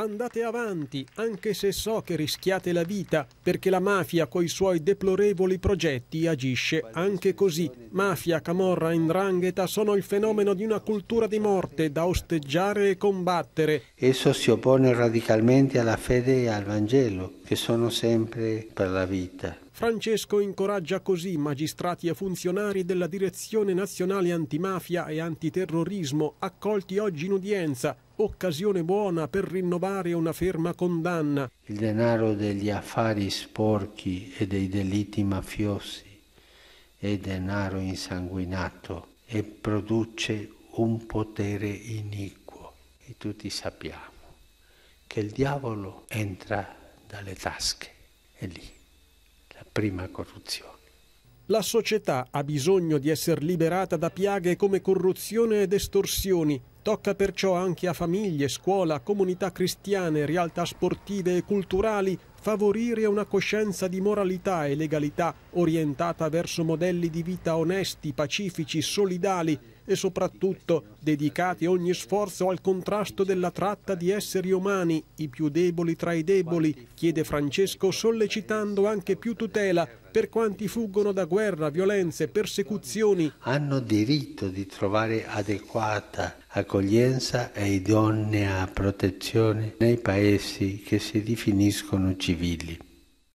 Andate avanti, anche se so che rischiate la vita, perché la mafia coi suoi deplorevoli progetti agisce anche così. Mafia, camorra, indrangheta sono il fenomeno di una cultura di morte da osteggiare e combattere. Esso si oppone radicalmente alla fede e al Vangelo, che sono sempre per la vita. Francesco incoraggia così magistrati e funzionari della Direzione Nazionale Antimafia e Antiterrorismo accolti oggi in udienza, occasione buona per rinnovare una ferma condanna. Il denaro degli affari sporchi e dei delitti mafiosi è denaro insanguinato e produce un potere iniquo. E tutti sappiamo che il diavolo entra dalle tasche, è lì prima corruzione. La società ha bisogno di essere liberata da piaghe come corruzione ed estorsioni Tocca perciò anche a famiglie, scuola, comunità cristiane, realtà sportive e culturali favorire una coscienza di moralità e legalità orientata verso modelli di vita onesti, pacifici, solidali e soprattutto dedicati ogni sforzo al contrasto della tratta di esseri umani, i più deboli tra i deboli, chiede Francesco sollecitando anche più tutela per quanti fuggono da guerra, violenze, persecuzioni. Hanno diritto di trovare adeguata accoglienza e idonea protezione nei paesi che si definiscono civili.